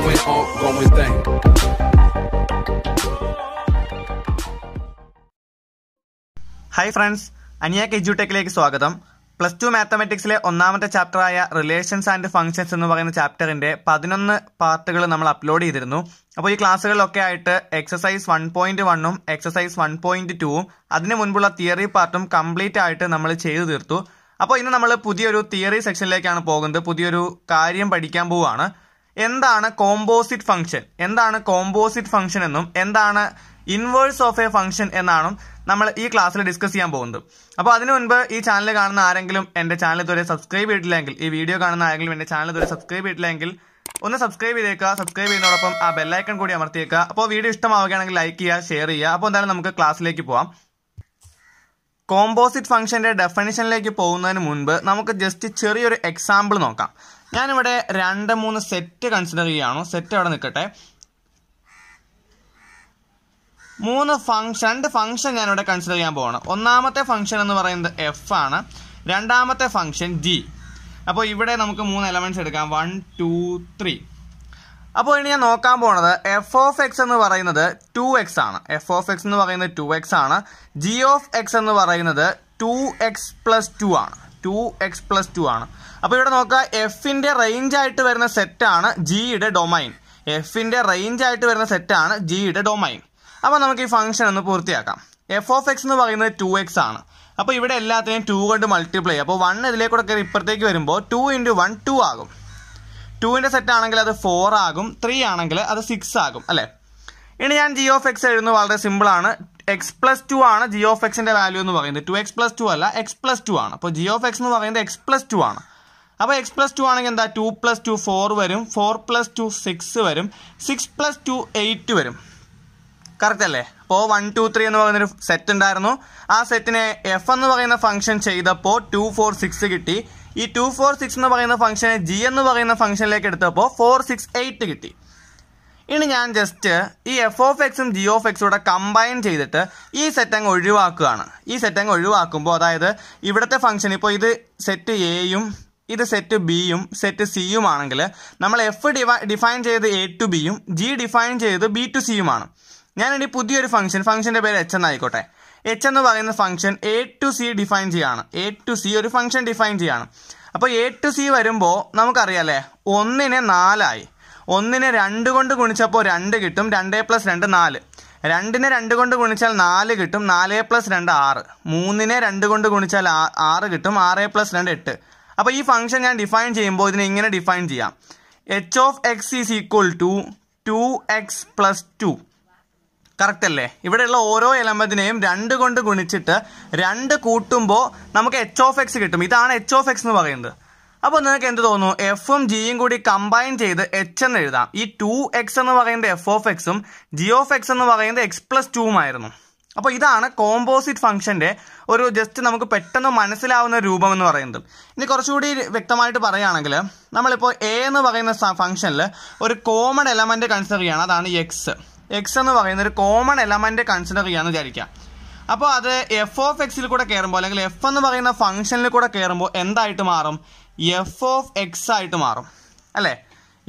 ongoing, ongoing thing. Hi friends അനിയാക്ക് എജ്യൂടെക്കിലേക്ക് സ്വാഗതം പ്ലസ് ടു മാത്തമെറ്റിക്സിലെ ഒന്നാമത്തെ ചാപ്റ്ററായ റിലേഷൻസ് ആൻഡ് ഫങ്ഷൻസ് എന്ന് പറയുന്ന ചാപ്റ്ററിന്റെ പതിനൊന്ന് പാർട്ടുകൾ നമ്മൾ അപ്ലോഡ് ചെയ്തിരുന്നു അപ്പോൾ ഈ ക്ലാസ്സുകളിലൊക്കെ ആയിട്ട് എക്സസൈസ് വൺ പോയിന്റ് വണ്ണും എക്സസൈസ് വൺ പോയിന്റ് ടൂവും അതിന് മുൻപുള്ള തിയറി പാർട്ടും കംപ്ലീറ്റ് ആയിട്ട് നമ്മൾ ചെയ്തു തീർത്തു അപ്പോൾ ഇന്ന് നമ്മൾ പുതിയൊരു തിയറി സെക്ഷനിലേക്കാണ് പോകുന്നത് പുതിയൊരു കാര്യം പഠിക്കാൻ പോവുകയാണ് എന്താണ് കോമ്പോസിറ്റ് ഫംഗ്ഷൻ എന്താണ് കോമ്പോസിറ്റ് ഫംഗ്ഷൻ എന്നും എന്താണ് ഇൻവേഴ്സ് ഓഫ് എ ഫംഗ്ഷൻ എന്നാണ് നമ്മൾ ഈ ക്ലാസ്സിൽ ഡിസ്കസ് ചെയ്യാൻ പോകുന്നത് അപ്പോൾ അതിനു മുൻപ് ഈ ചാനൽ കാണുന്ന ആരെങ്കിലും എൻ്റെ ചാനൽ ഇതുവരെ സബ്സ്ക്രൈബ് ചെയ്തിട്ടില്ലെങ്കിൽ ഈ വീഡിയോ കാണുന്ന ആരെങ്കിലും എൻ്റെ ചാനൽ ഇതുവരെ സബ്സ്ക്രൈബ് ചെയ്തിട്ടില്ലെങ്കിൽ ഒന്ന് സബ്സ്ക്രൈബ് ചെയ്തേക്കുക സബ്സ്ക്രൈബ് ചെയ്യുന്നതോടൊപ്പം ആ ബെല്ലൈക്കൺ കൂടി അമർത്തിയേക്കുക അപ്പോൾ വീഡിയോ ഇഷ്ടമാവുകയാണെങ്കിൽ ലൈക്ക് ചെയ്യുക ഷെയർ ചെയ്യുക അപ്പോൾ എന്തായാലും നമുക്ക് ക്ലാസ്സിലേക്ക് പോവാം കോമ്പോസിറ്റ് ഫംഗ്ഷൻ്റെ ഡെഫിനിഷനിലേക്ക് പോകുന്നതിന് മുൻപ് നമുക്ക് ജസ്റ്റ് ചെറിയൊരു എക്സാമ്പിൾ നോക്കാം ഞാനിവിടെ രണ്ട് മൂന്ന് സെറ്റ് കൺസിഡർ ചെയ്യുകയാണോ സെറ്റ് അവിടെ നിൽക്കട്ടെ മൂന്ന് ഫങ്ഷൻ രണ്ട് ഫങ്ഷൻ ഞാനിവിടെ കൺസിഡർ ചെയ്യാൻ പോവാണ് ഒന്നാമത്തെ ഫങ്ഷൻ എന്ന് പറയുന്നത് എഫ് ആണ് രണ്ടാമത്തെ ഫങ്ഷൻ ജി അപ്പോൾ ഇവിടെ നമുക്ക് മൂന്ന് എലമെൻറ്റ്സ് എടുക്കാം വൺ ടു ത്രീ അപ്പോൾ ഇനി ഞാൻ നോക്കാൻ പോണത് എഫ് ഓഫ് എക്സ് എന്ന് പറയുന്നത് ടു എക്സ് ആണ് എഫ് ഓഫ് എക്സ് എന്ന് പറയുന്നത് ടു എക്സ് ആണ് ജി ഓഫ് എക്സ് എന്ന് പറയുന്നത് ടു എക്സ് പ്ലസ് ടു ആണ് ടു എക്സ് പ്ലസ് ടു ആണ് അപ്പോൾ ഇവിടെ നോക്കുക എഫിൻ്റെ റേഞ്ച് ആയിട്ട് വരുന്ന സെറ്റാണ് ജിയുടെ ഡൊമൈൻ എഫിൻ്റെ റേഞ്ച് ആയിട്ട് വരുന്ന സെറ്റാണ് ജിയുടെ ഡൊമൈൻ അപ്പോൾ നമുക്ക് ഈ ഫംഗ്ഷൻ ഒന്ന് പൂർത്തിയാക്കാം എഫ് ഓഫ് എക്സ് എന്ന് പറയുന്നത് ടു എക്സ് ആണ് അപ്പോൾ ഇവിടെ എല്ലാത്തിനെയും ടു കൊണ്ട് മൾട്ടിപ്ലൈ അപ്പോൾ വൺ ഇതിലേക്കൂടെ കയറി ഇപ്പുറത്തേക്ക് വരുമ്പോൾ ടു ഇൻറ്റു വൺ ടു ആകും ടുവിൻ്റെ സെറ്റ് ആണെങ്കിൽ അത് ഫോർ ആകും ത്രീ ആണെങ്കിൽ അത് സിക്സ് ആകും അല്ലേ ഇനി ഞാൻ ജി ഓഫ് എക്സ് എഴുതുന്നത് വളരെ സിമ്പിളാണ് എക്സ് പ്ലസ് ടു ആണ് ജി ഓഫ് എക്സിന്റെ വാല്യൂ എന്ന് പറയുന്നത് ടു എക്സ് പ്ലസ് ടു അല്ല എക്സ് പ്ലസ് ടു ആണ് അപ്പോൾ ജി ഓഫ് എക്സ് എന്ന് പറയുന്നത് എക്സ് പ്ലസ് ടു ആണ് അപ്പോൾ എക്സ് പ്ലസ് ടു ആണെങ്കിൽ എന്താ ടു പ്ലസ് ടു ഫോർ വരും ഫോർ പ്ലസ് ടു സിക്സ് വരും സിക്സ് പ്ലസ് ടു എയ്റ്റ് വരും കറക്റ്റ് അല്ലേ അപ്പോൾ വൺ ടു ത്രീ എന്ന് പറയുന്നൊരു സെറ്റ് ഉണ്ടായിരുന്നു ആ സെറ്റിനെ എഫ് എന്ന് പറയുന്ന ഫംഗ്ഷൻ ചെയ്തപ്പോൾ ടു ഫോർ സിക്സ് കിട്ടി ഈ ടു ഫോർ സിക്സ് എന്ന് പറയുന്ന ഫംഗ്ഷനെ ജി എന്ന് പറയുന്ന ഫംഗ്ഷനിലേക്ക് എടുത്തപ്പോൾ ഫോർ സിക്സ് എയ്റ്റ് കിട്ടി ഇനി ഞാൻ ജസ്റ്റ് ഈ എഫ് ഓഫ് എക്സും ജി ഓഫ് എക്സും കൂടെ കമ്പൈൻ ചെയ്തിട്ട് ഈ സെറ്റ് അങ്ങ് ഒഴിവാക്കുകയാണ് ഈ സെറ്റ് അങ്ങ് ഒഴിവാക്കുമ്പോൾ അതായത് ഇവിടുത്തെ ഫംഗ്ഷൻ ഇപ്പോൾ ഇത് സെറ്റ് എയും ഇത് സെറ്റ് ബിയും സെറ്റ് സിയും ആണെങ്കിൽ നമ്മൾ എഫ് ഡിവൈ ഡിഫൈൻ ചെയ്ത് എ ടു ബിയും ജി ഡിഫൈൻ ചെയ്ത് ബി ടു സിയുമാണ് ഞാനിനി പുതിയൊരു ഫംഗ്ഷൻ ഫംഗ്ഷൻ്റെ പേര് എച്ച് എന്നായിക്കോട്ടെ എച്ച് എന്ന് പറയുന്ന function A to C define ചെയ്യാണ് എ ടു സി ഒരു ഫംഗ്ഷൻ ഡിഫൈൻ ചെയ്യാണ് അപ്പോൾ എ ടു സി വരുമ്പോൾ നമുക്കറിയാം അല്ലേ ഒന്നിന് നാലായി ഒന്നിനെ രണ്ട് കൊണ്ട് ഗുണിച്ചപ്പോൾ രണ്ട് കിട്ടും രണ്ട് പ്ലസ് രണ്ട് നാല് രണ്ടിനെ രണ്ട് കൊണ്ട് ഗുണിച്ചാൽ നാല് കിട്ടും നാല് പ്ലസ് രണ്ട് ആറ് മൂന്നിനെ രണ്ട് കൊണ്ട് ഗുണിച്ചാൽ ആറ് കിട്ടും ആറ് പ്ലസ് രണ്ട് എട്ട് അപ്പോൾ ഈ ഫംഗ്ഷൻ ഞാൻ ഡിഫൈൻ ചെയ്യുമ്പോൾ ഇതിനെ ഇങ്ങനെ ഡിഫൈൻ ചെയ്യാം h of X is equal to two X plus two correct അല്ലേ ഇവിടെയുള്ള ഓരോ എലമെന്റിനെയും രണ്ട് കൊണ്ട് ഗുണിച്ചിട്ട് രണ്ട് കൂട്ടുമ്പോൾ നമുക്ക് എച്ച് ഓഫ് എക്സ് കിട്ടും ഇതാണ് എച്ച് ഓഫ് എക്സ് എന്ന് പറയുന്നത് അപ്പോൾ നിങ്ങൾക്ക് എന്ത് തോന്നുന്നു എഫും ജിയും കൂടി കമ്പൈൻ ചെയ്ത് എച്ച് എന്ന് എഴുതാം ഈ ടു എക്സ് എന്ന് പറയുന്നത് എഫ് ഓഫ് എക്സും ജി ഓഫ് എക്സ് എന്ന് പറയുന്നത് എക്സ് പ്ലസ് ടുവുമായിരുന്നു അപ്പോൾ ഇതാണ് കോമ്പോസിറ്റ് ഫംഗ്ഷൻ്റെ ഒരു ജസ്റ്റ് നമുക്ക് പെട്ടെന്ന് മനസ്സിലാവുന്ന രൂപം എന്ന് പറയുന്നത് ഇനി കുറച്ചുകൂടി വ്യക്തമായിട്ട് പറയുകയാണെങ്കിൽ നമ്മളിപ്പോൾ എ എന്ന് പറയുന്ന ഫംഗ്ഷനിൽ ഒരു കോമൺ എലമെൻ്റ് കൺസിഡർ ചെയ്യണം അതാണ് എക്സ് എക്സ് എന്ന് പറയുന്ന ഒരു കോമൺ എലമെൻ്റ് കൺസിഡർ ചെയ്യാന്ന് വിചാരിക്കാം അപ്പോൾ അത് എഫ് ഓഫ് എക്സിൽ കൂടെ കയറുമ്പോൾ അല്ലെങ്കിൽ എഫ് എന്ന് പറയുന്ന ഫംഗ്ഷനിൽ കൂടെ കയറുമ്പോൾ എന്തായിട്ട് മാറും എഫ് ഓഫ് എക്സ് ആയിട്ട് മാറും അല്ലേ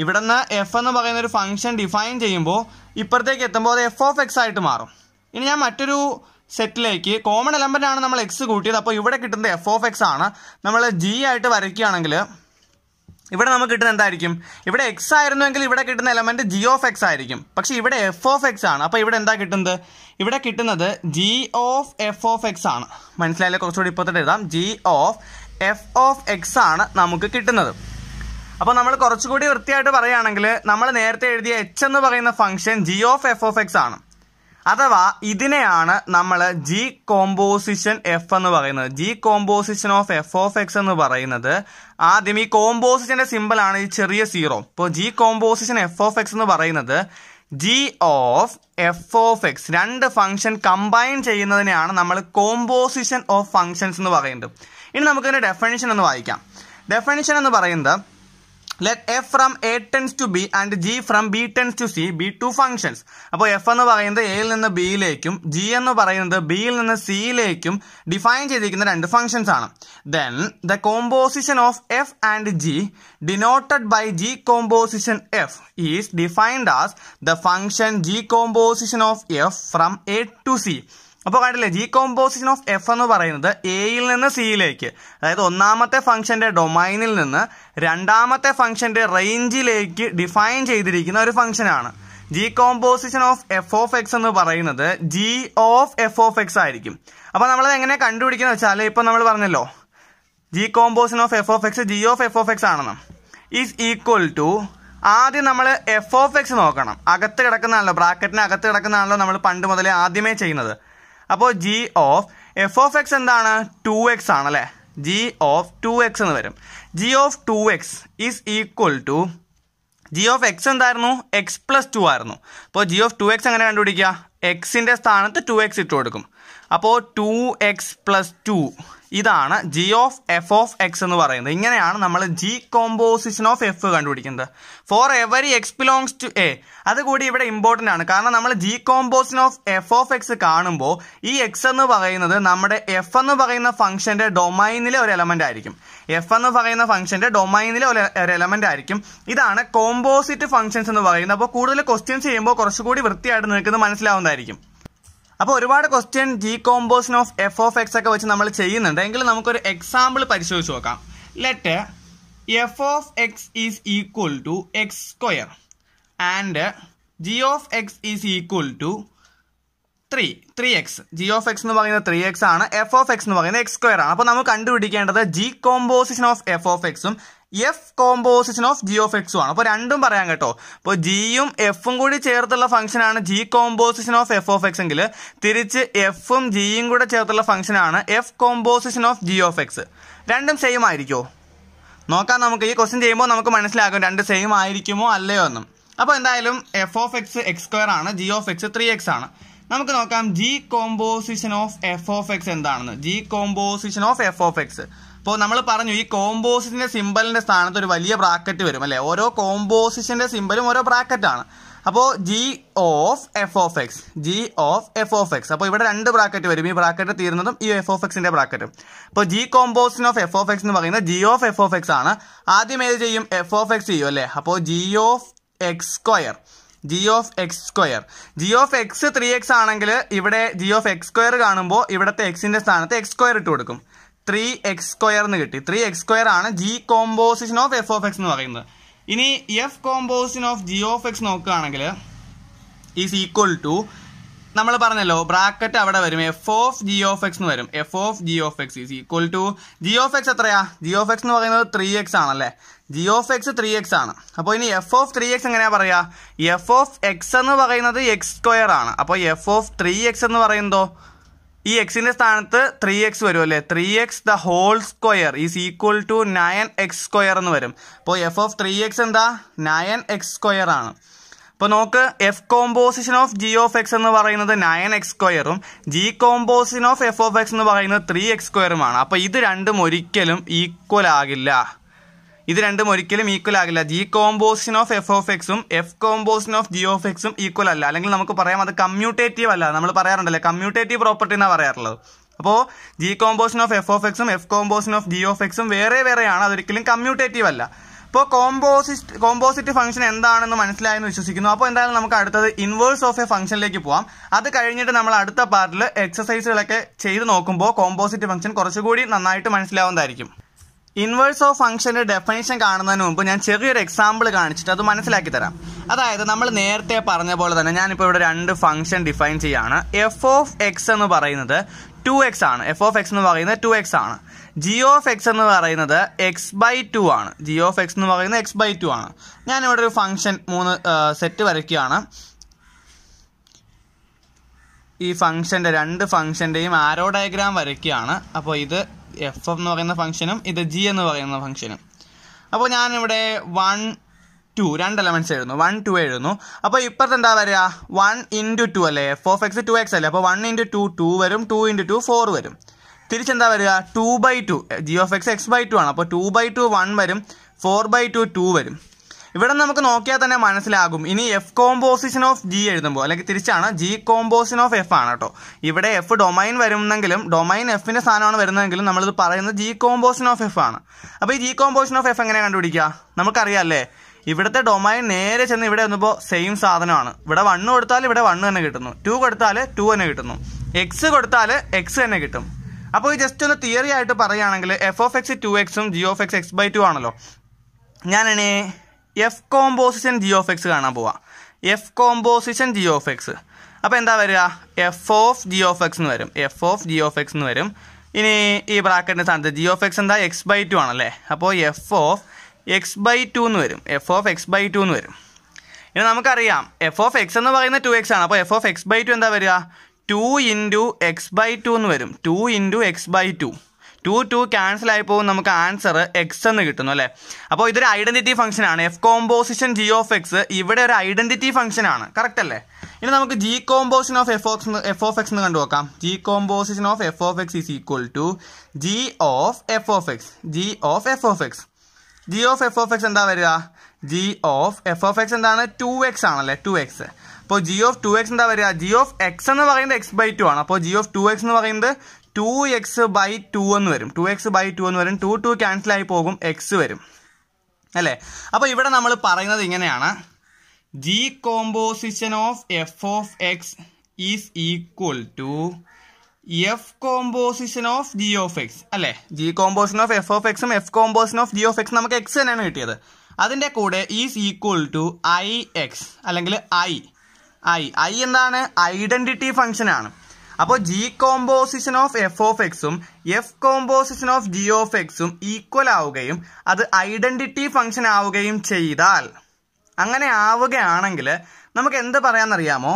ഇവിടെ നിന്ന് എഫ് എന്ന് പറയുന്ന ഒരു ഫംഗ്ഷൻ ഡിഫൈൻ ചെയ്യുമ്പോൾ ഇപ്പുറത്തേക്ക് എത്തുമ്പോൾ അത് എഫ് ഓഫ് എക്സ് ആയിട്ട് മാറും ഇനി ഞാൻ മറ്റൊരു സെറ്റിലേക്ക് കോമൺ എലമെൻ്റ് ആണ് നമ്മൾ എക്സ് കൂട്ടിയത് അപ്പോൾ ഇവിടെ കിട്ടുന്നത് എഫ് ഓഫ് എക്സ് ആണ് നമ്മൾ ജി ആയിട്ട് വരയ്ക്കുകയാണെങ്കിൽ ഇവിടെ നമുക്ക് കിട്ടുന്ന എന്തായിരിക്കും ഇവിടെ എക്സ് ആയിരുന്നുവെങ്കിൽ ഇവിടെ കിട്ടുന്ന എലമെൻറ്റ് ജി ഓഫ് എക്സ് ആയിരിക്കും പക്ഷേ ഇവിടെ എഫ് ഓഫ് എക്സ് ആണ് അപ്പോൾ ഇവിടെ എന്താ കിട്ടുന്നത് ഇവിടെ കിട്ടുന്നത് g of F of X ആണ് മനസ്സിലായാലേ കുറച്ചുകൂടി ഇപ്പോഴത്തെ എഴുതാം g of F of X ആണ് നമുക്ക് കിട്ടുന്നത് അപ്പോൾ നമ്മൾ കുറച്ചുകൂടി വൃത്തിയായിട്ട് പറയുകയാണെങ്കിൽ നമ്മൾ നേരത്തെ എഴുതിയ എച്ച് എന്ന് പറയുന്ന function g of F of X ആണ് അഥവാ ഇതിനെയാണ് നമ്മൾ ജി കോമ്പോസിഷൻ എഫ് എന്ന് പറയുന്നത് g composition of F of X എന്ന് പറയുന്നത് ആദ്യം ഈ കോമ്പോസിഷൻ്റെ സിമ്പിളാണ് ഈ ചെറിയ സീറോ ഇപ്പോൾ g composition f of X എന്ന് പറയുന്നത് G of F of x രണ്ട് ഫംഗ്ഷൻ കമ്പൈൻ ചെയ്യുന്നതിനെയാണ് നമ്മൾ കോമ്പോസിഷൻ ഓഫ് ഫംഗ്ഷൻസ് എന്ന് പറയുന്നത് ഇനി നമുക്കതിൻ്റെ ഡെഫിനിഷൻ ഒന്ന് വായിക്കാം ഡെഫിനിഷൻ എന്ന് പറയുന്നത് let f from A tends to B and g from B tends to C be two functions അപ്പോൾ എഫ് എന്ന് പറയുന്നത് എയിൽ നിന്ന് ബിയിലേക്കും ജി എന്ന് പറയുന്നത് ബിയിൽ നിന്ന് സിയിലേക്കും ഡിഫൈൻ ചെയ്തിരിക്കുന്ന രണ്ട് ഫംഗ്ഷൻസ് ആണ് then the composition of f and g denoted by g composition f is defined as the function g composition of f from A to C അപ്പോൾ കണ്ടില്ലേ ജി കോമ്പോസിഷൻ ഓഫ് എഫ് എന്ന് പറയുന്നത് എയിൽ നിന്ന് സിയിലേക്ക് അതായത് ഒന്നാമത്തെ ഫംഗ്ഷൻ്റെ ഡൊമൈനിൽ നിന്ന് രണ്ടാമത്തെ ഫംഗ്ഷൻ്റെ റേഞ്ചിലേക്ക് ഡിഫൈൻ ചെയ്തിരിക്കുന്ന ഒരു ഫംഗ്ഷനാണ് G composition of F of X എന്ന് പറയുന്നത് G of F of X ആയിരിക്കും അപ്പോൾ നമ്മൾ എങ്ങനെ കണ്ടുപിടിക്കുന്നത് വെച്ചാൽ ഇപ്പോൾ നമ്മൾ പറഞ്ഞല്ലോ G composition of F of X G of F of X ആണെന്ന് ഈസ് ഈക്വൽ ടു ആദ്യം നമ്മൾ എഫ് ഓഫ് എക്സ് നോക്കണം അകത്ത് കിടക്കുന്നതാണല്ലോ ബ്രാക്കറ്റിന് അകത്ത് കിടക്കുന്നതാണല്ലോ നമ്മൾ പണ്ട് മുതലേ ആദ്യമേ ചെയ്യുന്നത് അപ്പോൾ G of F of X എന്താണ് ടു എക്സ് ആണല്ലേ ജി ഓഫ് ടു എക്സ് എന്ന് വരും G of two X is equal to G of X എന്തായിരുന്നു എക്സ് പ്ലസ് ടു ആയിരുന്നു അപ്പോൾ ജി ഓഫ് ടു എക്സ് എങ്ങനെ കണ്ടുപിടിക്കുക എക്സിൻ്റെ സ്ഥാനത്ത് ടു എക്സ് ഇട്ട് കൊടുക്കും അപ്പോൾ ടു എക്സ് പ്ലസ് ടു ഇതാണ് G of F of X എന്ന് പറയുന്നത് ഇങ്ങനെയാണ് നമ്മൾ ജി കോമ്പോസിഷൻ ഓഫ് എഫ് കണ്ടുപിടിക്കുന്നത് for every X belongs to A അതുകൂടി ഇവിടെ ഇമ്പോർട്ടൻ്റ് ആണ് കാരണം നമ്മൾ G composition of F of X കാണുമ്പോൾ ഈ എക്സ് എന്ന് പറയുന്നത് നമ്മുടെ എഫ് എന്ന് പറയുന്ന ഫംഗ്ഷൻ്റെ ഡൊമൈനിലെ ഒരു എലമെൻ്റ് ആയിരിക്കും എഫ് എന്ന് പറയുന്ന ഫംഗ്ഷൻ്റെ ഡൊമൈനിലെ ഒരു എലമെൻ്റ് ആയിരിക്കും ഇതാണ് കോമ്പോസിറ്റ് ഫംഗ്ഷൻസ് എന്ന് പറയുന്നത് അപ്പോൾ കൂടുതൽ ക്വസ്റ്റ്യൻസ് ചെയ്യുമ്പോൾ കുറച്ചുകൂടി വൃത്തിയായിട്ട് നിൽക്കുന്നത് മനസ്സിലാവുന്നതായിരിക്കും അപ്പോൾ ഒരുപാട് question G composition of F of X ഒക്കെ വെച്ച് നമ്മൾ ചെയ്യുന്നുണ്ട് എങ്കിൽ നമുക്കൊരു എക്സാമ്പിൾ പരിശോധിച്ച് നോക്കാം let F of X is equal to X square and G of X is equal to three three X G of X എന്ന് പറയുന്നത് ത്രീ എക്സ് ആണ് എഫ് ഓഫ് എക്സ് എന്ന് പറയുന്നത് എക്സ് സ്ക്വയർ ആണ് അപ്പോൾ നമുക്ക് കണ്ടുപിടിക്കേണ്ടത് G composition of F of എക്സും F composition of G of എക്സും ആണ് അപ്പോൾ രണ്ടും പറയാം കേട്ടോ അപ്പോൾ ജിയും എഫും കൂടി ചേർത്തുള്ള ആണ് G composition of F of X എങ്കിൽ തിരിച്ച് എഫും ജിയും കൂടെ ചേർത്തുള്ള ആണ് F composition of G of X രണ്ടും സെയിം ആയിരിക്കുമോ നോക്കാം നമുക്ക് ഈ ക്വസ്റ്റ്യൻ ചെയ്യുമ്പോൾ നമുക്ക് മനസ്സിലാകും രണ്ട് സെയിം ആയിരിക്കുമോ അല്ലയോ എന്നും അപ്പോൾ എന്തായാലും F of X X square ആണ് G of X three X ആണ് നമുക്ക് നോക്കാം G composition of F of X എന്താണെന്ന് G composition of F of X അപ്പോൾ നമ്മൾ പറഞ്ഞു ഈ കോമ്പോസിഷൻ്റെ സിമ്പലിൻ്റെ സ്ഥാനത്ത് ഒരു വലിയ ബ്രാക്കറ്റ് വരും അല്ലേ ഓരോ കോമ്പോസിഷൻ്റെ സിമ്പലും ഓരോ ബ്രാക്കറ്റാണ് അപ്പോൾ G of F of X G of F of X അപ്പോൾ ഇവിടെ രണ്ട് ബ്രാക്കറ്റ് വരും ഈ ബ്രാക്കറ്റ് തീരുന്നതും ഈ എഫ് ഓഫ് എക്സിൻ്റെ ബ്രാക്കറ്റും അപ്പോൾ G composition of F of X എന്ന് പറയുന്നത് G of F of X ആണ് ആദ്യം ഏത് ചെയ്യും എഫ് ഓഫ് എക്സ് ചെയ്യും അല്ലേ അപ്പോൾ G of X square G of X square G of X three X ആണെങ്കിൽ ഇവിടെ ജി ഓഫ് എക്സ് സ്ക്വയർ കാണുമ്പോൾ ഇവിടുത്തെ എക്സിൻ്റെ സ്ഥാനത്ത് എക്സ് സ്ക്വയർ ഇട്ട് കൊടുക്കും ത്രീ എക്സ് സ്ക്വയർ എന്ന് കിട്ടി ത്രീ എക്സ് സ്ക്വയർ ആണ് G composition of F of X എന്ന് പറയുന്നത് ഇനി F composition of G of X നോക്കുകയാണെങ്കിൽ ഈസ് ഈക്വൽ ടു നമ്മൾ പറഞ്ഞല്ലോ ബ്രാക്കറ്റ് അവിടെ വരും F of G of X എന്ന് വരും F of G of X is equal to G of X എത്രയാ ജി ഓഫ് എക്സ് എന്ന് പറയുന്നത് ത്രീ എക്സ് ആണല്ലേ G of X three X ആണ് അപ്പോൾ ഇനി എഫ് ഓഫ് ത്രീ എക്സ് എങ്ങനെയാ പറയുക എഫ് ഓഫ് എക്സ് എന്ന് പറയുന്നത് എക്സ് സ്ക്വയർ ആണ് അപ്പോൾ എഫ് ഓഫ് ത്രീ എക്സ് എന്ന് പറയുന്നതോ ഈ എക്സിന്റെ സ്ഥാനത്ത് ത്രീ എക്സ് വരും അല്ലെ three X the whole square is equal to nine X square എന്ന് വരും അപ്പോൾ എഫ് ഓഫ് ത്രീ എക്സ് എന്താ നയൻ എക്സ് സ്ക്വയർ ആണ് അപ്പോൾ നോക്ക് F composition of G of X എന്ന് പറയുന്നത് നയൻ എക്സ് സ്ക്വയറും G composition of F of X എന്ന് പറയുന്നത് ത്രീ എക്സ് സ്ക്വയറുമാണ് അപ്പോൾ ഇത് രണ്ടും ഒരിക്കലും ഈക്വൽ ആകില്ല ഇത് രണ്ടും ഒരിക്കലും ഈക്വൽ ആകില്ല G composition of F of എക്സും F composition of G of എക്സും ഈക്വൽ അല്ല അല്ലെങ്കിൽ നമുക്ക് പറയാം അത് കമ്മ്യൂട്ടേറ്റീവ് അല്ല നമ്മൾ പറയാറുണ്ടല്ലേ കമ്മ്യൂട്ടേറ്റീവ് പ്രോപ്പർട്ടി എന്നാണ് പറയാറുള്ളത് അപ്പോൾ G composition of F of എക്സും F composition of G of എക്സും വേറെ വേറെയാണ് അതൊരിക്കലും കമ്മ്യൂട്ടേറ്റീവ് അല്ല അപ്പോൾ കോമ്പോസിറ്റ് കോമ്പോസിറ്റ് ഫംഗ്ഷൻ എന്താണെന്ന് മനസ്സിലായെന്ന് വിശ്വസിക്കുന്നു അപ്പോൾ എന്തായാലും നമുക്ക് അടുത്തത് ഇൻവേഴ്സ് ഓഫ് എ ഫംഗ്ഷനിലേക്ക് പോവാം അത് കഴിഞ്ഞിട്ട് നമ്മൾ അടുത്ത പാർട്ടിൽ എക്സസൈസുകളൊക്കെ ചെയ്ത് നോക്കുമ്പോൾ കോമ്പോസിറ്റ് ഫംഗ്ഷൻ കുറച്ചുകൂടി നന്നായിട്ട് മനസ്സിലാവുന്നതായിരിക്കും ഇൻവേഴ്സ് ഓഫ് ഫംഗ്ഷന്റെ ഡെഫിനേഷൻ കാണുന്നതിന് മുമ്പ് ഞാൻ ചെറിയൊരു എക്സാമ്പിൾ കാണിച്ചിട്ട് അത് മനസ്സിലാക്കി തരാം അതായത് നമ്മൾ നേരത്തെ പറഞ്ഞ പോലെ തന്നെ ഞാനിപ്പോൾ ഇവിടെ രണ്ട് ഫംഗ്ഷൻ ഡിഫൈൻ ചെയ്യാണ് എഫ് ഓഫ് എക്സ് എന്ന് പറയുന്നത് ടു എക്സ് ആണ് എഫ് ഓഫ് എക്സ് എന്ന് പറയുന്നത് ടു എക്സ് ആണ് ജി ഓഫ് എക്സ് എന്ന് പറയുന്നത് എക്സ് ബൈ ടു ആണ് ജി ഓഫ് എക്സ് എന്ന് പറയുന്നത് എക്സ് ബൈ ടു ആണ് ഞാനിവിടെ ഒരു ഫംഗ്ഷൻ മൂന്ന് സെറ്റ് വരയ്ക്കുകയാണ് ഈ ഫംഗ്ഷൻ്റെ രണ്ട് ഫംഗ്ഷൻ്റെയും ആരോ ഡയഗ്രാം വരയ്ക്കുകയാണ് അപ്പോൾ ഇത് എഫ് എന്ന് പറയുന്ന ഫംഗ്ഷനും ഇത് ജി എന്ന് പറയുന്ന ഫംഗ്ഷനും അപ്പോൾ ഞാനിവിടെ വൺ ടു രണ്ട് എലമെൻസ് എഴുതുന്നു വൺ ടു എഴുതുന്നു അപ്പോൾ ഇപ്പോഴത്തെ എന്താ വരിക വൺ ഇൻറ്റു ടു അല്ലേ F of X two X അല്ലേ അപ്പോൾ വൺ ഇൻറ്റു ടു ടു വരും ടു ഇൻറ്റു ടു ഫോർ വരും തിരിച്ചെന്താ വരിക two by two G of X X by two ആണ് അപ്പോൾ ടു ബൈ ടു വൺ വരും ഫോർ ബൈ ടു ടു വരും ഇവിടെ നമുക്ക് നോക്കിയാൽ തന്നെ മനസ്സിലാകും ഇനി എഫ് കോമ്പോസിഷൻ ഓഫ് ജി എഴുതുമ്പോൾ അല്ലെങ്കിൽ തിരിച്ചാണ് ജി കോമ്പോസിഷൻ ഓഫ് എഫ് ആണ് കേട്ടോ ഇവിടെ എഫ് ഡൊമൈൻ വരുന്നെങ്കിലും ഡൊമൈൻ എഫിൻ്റെ സ്ഥാനമാണ് വരുന്നതെങ്കിലും നമ്മളിത് പറയുന്നത് ജി കോമ്പോസിഷൻ ഓഫ് എഫ് ആണ് അപ്പോൾ ഈ ജി കോമ്പോസിഷൻ ഓഫ് എഫ് എങ്ങനെ കണ്ടുപിടിക്കുക നമുക്കറിയാം അല്ലേ ഇവിടുത്തെ ഡൊമൈൻ നേരെ ചെന്ന് ഇവിടെ വന്നപ്പോൾ സെയിം സാധനമാണ് ഇവിടെ വണ്ണ് കൊടുത്താൽ ഇവിടെ വണ്ണ് തന്നെ കിട്ടുന്നു ടു കൊടുത്താൽ ടു തന്നെ കിട്ടുന്നു എക്സ് കൊടുത്താൽ എക്സ് തന്നെ കിട്ടും അപ്പോൾ ഈ ജസ്റ്റ് ഒന്ന് തിയറി ആയിട്ട് പറയുകയാണെങ്കിൽ F of X two X G of X X by two ആണല്ലോ ഞാനാണേ F composition G of X കാണാൻ പോവാം F composition G of X അപ്പോൾ എന്താ വരിക F of G of X എന്ന് വരും F of G of X എന്ന് വരും ഇനി ഈ ബ്രാക്കറ്റിൻ്റെ സ്ഥാനത്ത് ജി ഓഫ് എക്സ് എന്താ എക്സ് ബൈ ടു ആണല്ലേ അപ്പോൾ F of X by two എന്ന് വരും F of X by two എന്ന് വരും ഇനി നമുക്കറിയാം എഫ് ഓഫ് എക്സ് എന്ന് പറയുന്നത് ടു എക്സ് ആണ് അപ്പോൾ F of X by two എന്താ വരിക two into X by two എന്ന് വരും two into X by two two two cancel ആയി പോകും നമുക്ക് ആൻസർ എക്സ് എന്ന് കിട്ടുന്നു അല്ലേ അപ്പോൾ ഇതൊരു ഐഡന്റിറ്റി ഫംഗ്ഷൻ ആണ് F composition G of X ഇവിടെ ഒരു ഐഡന്റിറ്റി ഫംഗ്ഷൻ ആണ് കറക്റ്റ് അല്ലേ ഇനി നമുക്ക് G composition of F of X F of X എന്ന് കണ്ടു നോക്കാം G composition of F of X is equal to G of F of X G of F of X G of F of X എന്താ വരിക G of F of X എന്താണ് two X ആണല്ലേ two X അപ്പോൾ G of two X എന്താ വരിക G of X എന്ന് പറയുന്നത് X by two ആണ് അപ്പോൾ ജി ഓഫ് ടു എക്സ് എന്ന് പറയുന്നത് ടു എക്സ് ബൈ ടു എന്ന് വരും ടു എക്സ് ബൈ ടു എന്ന് വരും ടു ടു ക്യാൻസൽ ആയി പോകും എക്സ് വരും അല്ലേ അപ്പോൾ ഇവിടെ നമ്മൾ പറയുന്നത് ഇങ്ങനെയാണ് G composition of F of X is equal to F composition of G of X അല്ലേ G composition of F of എക്സും F composition of G of X നമുക്ക് എക്സ് തന്നെയാണ് കിട്ടിയത് അതിൻ്റെ കൂടെ is equal to I X അല്ലെങ്കിൽ I I I എന്താണ് identity ഫംഗ്ഷനാണ് അപ്പോൾ G composition of F of എക്സും F composition of G of എക്സും ഈക്വൽ ആവുകയും അത് ഐഡൻറ്റിറ്റി ഫംഗ്ഷൻ ആവുകയും ചെയ്താൽ അങ്ങനെ ആവുകയാണെങ്കിൽ നമുക്ക് എന്ത് പറയാമെന്നറിയാമോ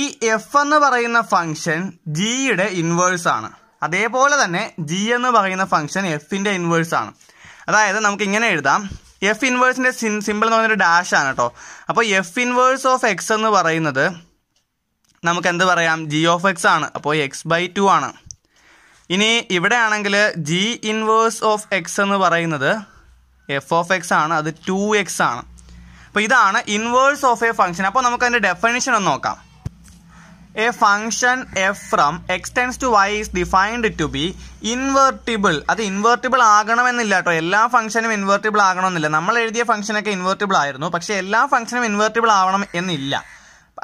ഈ എഫ് എന്ന് പറയുന്ന ഫംഗ്ഷൻ ജിയുടെ ഇൻവേഴ്സ് ആണ് അതേപോലെ തന്നെ ജി എന്ന് പറയുന്ന ഫംഗ്ഷൻ എഫിൻ്റെ ഇൻവേഴ്സ് ആണ് അതായത് നമുക്ക് ഇങ്ങനെ എഴുതാം എഫ് ഇൻവേഴ്സിൻ്റെ സിമ്പിൾ എന്ന് പറയുന്നൊരു ഡാഷ് ആണ് കേട്ടോ അപ്പോൾ എഫ് ഇൻവേഴ്സ് ഓഫ് എക്സ് എന്ന് പറയുന്നത് നമുക്ക് എന്ത് പറയാം ജി ഓഫ് എക്സ് ആണ് അപ്പോൾ എക്സ് ബൈ ടു ആണ് ഇനി ഇവിടെ ആണെങ്കിൽ ജി ഇൻവേഴ്സ് ഓഫ് എക്സ് എന്ന് പറയുന്നത് എഫ് ഓഫ് എക്സ് ആണ് അത് ടു എക്സ് ആണ് അപ്പോൾ ഇതാണ് ഇൻവേഴ്സ് ഓഫ് എ ഫംഗ്ഷൻ അപ്പോൾ നമുക്ക് അതിൻ്റെ ഡെഫിനിഷൻ ഒന്ന് നോക്കാം A function F from X tends to Y is defined to be invertible അത് ഇൻവേർട്ടിബിൾ ആകണമെന്നില്ല കേട്ടോ എല്ലാ ഫംഗ്ഷനും ഇൻവേർട്ടിബിൾ ആകണമെന്നില്ല നമ്മൾ എഴുതിയ ഫംഗ്ഷനൊക്കെ ഇൻവേർട്ടിബിൾ ആയിരുന്നു പക്ഷേ എല്ലാ ഫംഗ്ഷനും ഇൻവേർട്ടിബിൾ ആവണം എന്നില്ല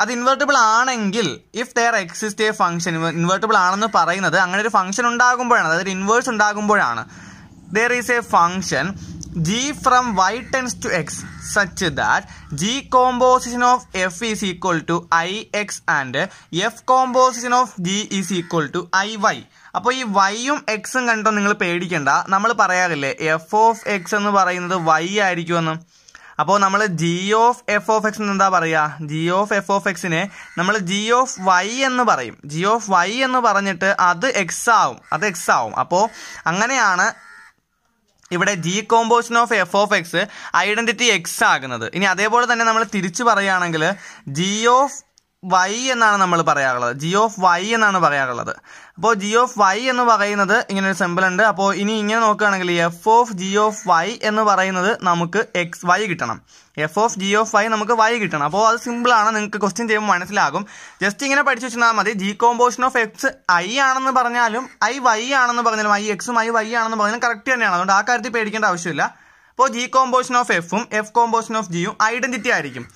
അത് ഇൻവേർട്ടബിൾ ആണെങ്കിൽ if there exist a function invertible ആണെന്ന് പറയുന്നത് അങ്ങനെ ഒരു ഫംഗ്ഷൻ ഉണ്ടാകുമ്പോഴാണ് അതായത് ഇൻവേഴ്സ് ഉണ്ടാകുമ്പോഴാണ് there is a function G from Y tends to X such that G composition of F is equal to I X and F composition of G is equal to I Y അപ്പോൾ ഈ വൈയും എക്സും കണ്ടോ നിങ്ങൾ പേടിക്കണ്ട നമ്മൾ പറയാറില്ലേ F of X എന്ന് പറയുന്നത് വൈ ആയിരിക്കുമെന്ന് അപ്പോൾ നമ്മൾ G of F of X എന്ന് എന്താ പറയുക ജി ഓഫ് എഫ് ഓഫ് എക്സിനെ നമ്മൾ ജി ഓഫ് വൈ എന്ന് പറയും ജി ഓഫ് വൈ എന്ന് പറഞ്ഞിട്ട് അത് എക്സ് ആവും അത് എക്സ് ആവും അപ്പോൾ അങ്ങനെയാണ് ഇവിടെ G composition of F of X identity X ആകുന്നത് ഇനി അതേപോലെ തന്നെ നമ്മൾ തിരിച്ചു പറയുകയാണെങ്കിൽ ജി ഓഫ് വൈ എന്നാണ് നമ്മൾ പറയാറുള്ളത് ജി ഓഫ് വൈ എന്നാണ് പറയാറുള്ളത് അപ്പോൾ ജി ഓഫ് വൈ എന്ന് പറയുന്നത് ഇങ്ങനെ ഒരു സിമ്പിൾ ഉണ്ട് അപ്പോൾ ഇനി ഇങ്ങനെ നോക്കുകയാണെങ്കിൽ F of G of Y എന്ന് പറയുന്നത് നമുക്ക് എക്സ് വൈ കിട്ടണം F of G of Y നമുക്ക് വൈ കിട്ടണം അപ്പോൾ അത് സിമ്പിളാണ് നിങ്ങൾക്ക് ക്വസ്റ്റ്യൻ ചെയ്യുമ്പോൾ മനസ്സിലാകും ജസ്റ്റ് ഇങ്ങനെ പഠിച്ചു വെച്ചാൽ മതി G composition of X I ആണെന്ന് പറഞ്ഞാലും ഐ വൈ ആണെന്ന് പറഞ്ഞാലും ഐ എക്സും ഐ വൈ ആണെന്ന് പറഞ്ഞാലും കറക്റ്റ് തന്നെയാണ് അതുകൊണ്ട് ആ കാര്യത്തിൽ പേടിക്കേണ്ട ആവശ്യമില്ല അപ്പോൾ ജി കോമ്പോഷൻ ഓഫ് എഫും എഫ് കോമ്പോഷൻ ഓഫ് ജിയും ഐഡൻറ്റിറ്റി ആയിരിക്കും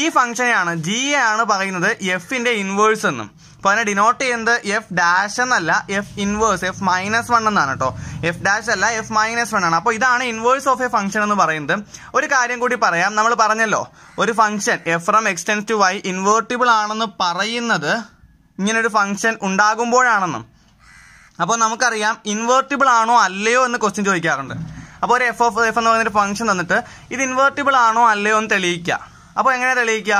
ഈ ഫംഗ്ഷനെയാണ് ജി ആണ് പറയുന്നത് എഫിൻ്റെ ഇൻവേഴ്സ് എന്നും അപ്പോൾ അതിനെ ഡിനോട്ട് ചെയ്യുന്നത് എഫ് ഡാഷ് എന്നല്ല F inverse F minus one എന്നാണ് കേട്ടോ എഫ് ഡാഷ് അല്ല എഫ് മൈനസ് വൺ ആണ് അപ്പോൾ ഇതാണ് ഇൻവേഴ്സ് ഓഫ് എ ഫംഗ്ഷൻ എന്ന് പറയുന്നത് ഒരു കാര്യം കൂടി പറയാം നമ്മൾ പറഞ്ഞല്ലോ ഒരു function F from X tends to Y invertible ആണെന്ന് പറയുന്നത് ഇങ്ങനൊരു ഫംഗ്ഷൻ ഉണ്ടാകുമ്പോഴാണെന്നും അപ്പോൾ നമുക്കറിയാം ഇൻവേർട്ടിബിൾ ആണോ അല്ലയോ എന്ന് ക്വസ്റ്റ്യൻ ചോദിക്കാറുണ്ട് അപ്പോൾ ഒരു എഫ് ഓഫ് എഫ് എന്ന് പറയുന്ന ഒരു ഫംഗ്ഷൻ തന്നിട്ട് ഇത് ഇൻവേർട്ടിബിൾ ആണോ അല്ലയോ എന്ന് തെളിയിക്കുക അപ്പോൾ എങ്ങനെ തെളിയിക്കുക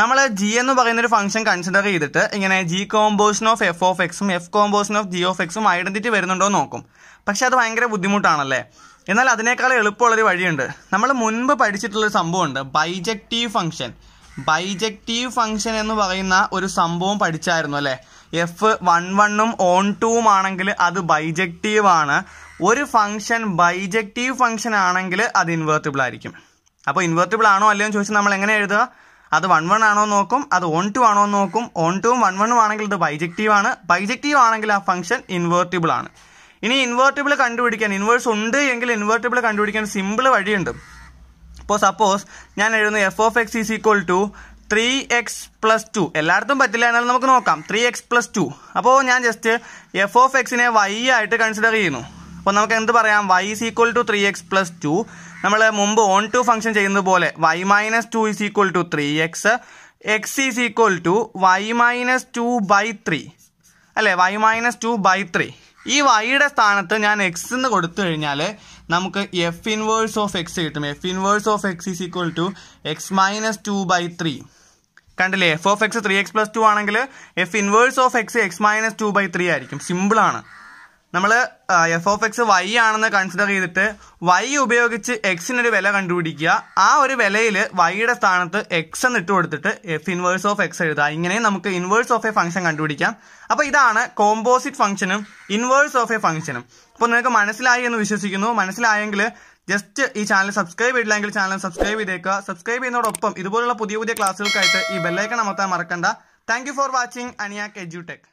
നമ്മൾ ജി എന്ന് പറയുന്ന ഒരു ഫംഗ്ഷൻ കൺസിഡർ ചെയ്തിട്ട് ഇങ്ങനെ G composition of F of എക്സും F composition of G of എക്സും ഐഡൻറ്റിറ്റി വരുന്നുണ്ടോ എന്ന് നോക്കും പക്ഷേ അത് ഭയങ്കര ബുദ്ധിമുട്ടാണല്ലേ എന്നാൽ അതിനേക്കാൾ എളുപ്പമുള്ളൊരു വഴിയുണ്ട് നമ്മൾ മുൻപ് പഠിച്ചിട്ടുള്ളൊരു സംഭവമുണ്ട് ബൈജക്റ്റീവ് ഫംഗ്ഷൻ ബൈജക്റ്റീവ് ഫംഗ്ഷൻ എന്ന് പറയുന്ന ഒരു സംഭവം പഠിച്ചായിരുന്നു അല്ലേ എഫ് വൺ വണ്ണും ഓൺ ടൂവും ആണെങ്കിൽ അത് ബൈജക്റ്റീവ് ആണ് ഒരു ഫംഗ്ഷൻ ബൈജക്റ്റീവ് ഫംഗ്ഷൻ ആണെങ്കിൽ അത് ഇൻവേർട്ടിബിൾ ആയിരിക്കും അപ്പോൾ ഇൻവെർട്ടിബിൾ ആണോ അല്ലയോ എന്ന് ചോദിച്ചാൽ നമ്മൾ എങ്ങനെ എഴുതുക അത് വൺ വൺ ആണോ നോക്കും അത് ഓൺ ടു ആണോ നോക്കും ഓൺ ടുവും വൺ വണ്ണും ആണെങ്കിൽ ഇത് ബൈജക്റ്റീവ് ആണ് ബൈജക്റ്റീവ് ആണെങ്കിൽ ആ ഫംഗ്ഷൻ ഇൻവെർട്ടിബിൾ ആണ് ഇനി ഇൻവെർട്ടിബിൾ കണ്ടുപിടിക്കാൻ ഇൻവേഴ്സ് ഉണ്ട് എങ്കിൽ ഇൻവെർട്ടിബിൾ കണ്ടുപിടിക്കാൻ സിമ്പിൾ വഴിയുണ്ട് ഇപ്പോൾ സപ്പോസ് ഞാൻ എഴുതുന്നത് F of X is equal to three X plus two എല്ലായിടത്തും പറ്റില്ല എന്നാലും നമുക്ക് നോക്കാം ത്രീ എക്സ് പ്ലസ് ടു അപ്പോൾ ഞാൻ ജസ്റ്റ് എഫ് ഓഫ് എക്സിനെ വൈ ആയിട്ട് കൺസിഡർ ചെയ്യുന്നു അപ്പോൾ നമുക്ക് എന്ത് പറയാം Y is equal to three X plus two നമ്മൾ മുമ്പ് ഓൺ ടു ഫംഗ്ഷൻ ചെയ്യുന്ന പോലെ Y minus two is equal to three X X is equal to Y minus two by three അല്ലേ Y minus two by three ഈ വൈയുടെ സ്ഥാനത്ത് ഞാൻ X എന്ന് കൊടുത്തു കഴിഞ്ഞാൽ നമുക്ക് എഫ് ഇൻവേഴ്സ് ഓഫ് എക്സ് കിട്ടും F inverse of X is equal to X minus two by three കണ്ടില്ലേ F of X three X plus two ആണെങ്കിൽ F inverse of X X minus two by three ആയിരിക്കും സിമ്പിളാണ് നമ്മൾ F of X Y ആണെന്ന് consider ചെയ്തിട്ട് Y ഉപയോഗിച്ച് എക്സിനൊരു വില കണ്ടുപിടിക്കുക ആ ഒരു വിലയിൽ വൈയുടെ സ്ഥാനത്ത് എക്സ് എന്ന് ഇട്ട് കൊടുത്തിട്ട് എഫ് ഇൻവേഴ്സ് ഓഫ് എക്സ് എഴുതുക ഇങ്ങനെ നമുക്ക് ഇൻവേഴ്സ് ഓഫ് എ ഫംഗ്ഷൻ കണ്ടുപിടിക്കാം അപ്പോൾ ഇതാണ് കോമ്പോസിറ്റ് ഫംഗ്ഷനും ഇൻവേഴ്സ് ഓഫ് എ ഫംഗ്ഷനും അപ്പോൾ നിങ്ങൾക്ക് മനസ്സിലായി എന്ന് വിശ്വസിക്കുന്നു മനസ്സിലായെങ്കിൽ ജസ്റ്റ് ഈ ചാനൽ സബ്സ്ക്രൈബ് ചെയ്തില്ലെങ്കിൽ ചാനൽ സബ്സ്ക്രൈബ് ചെയ്തേക്കുക സബ്സ്ക്രൈബ് ചെയ്യുന്നതോടൊപ്പം ഇതുപോലുള്ള പുതിയ പുതിയ ക്ലാസ്സുകൾക്കായിട്ട് ഈ ബെല്ലൈക്കൺ അമർത്താൻ മറക്കണ്ട താങ്ക് ഫോർ വാച്ചിങ് അനിയാക് എജ്യൂടെക്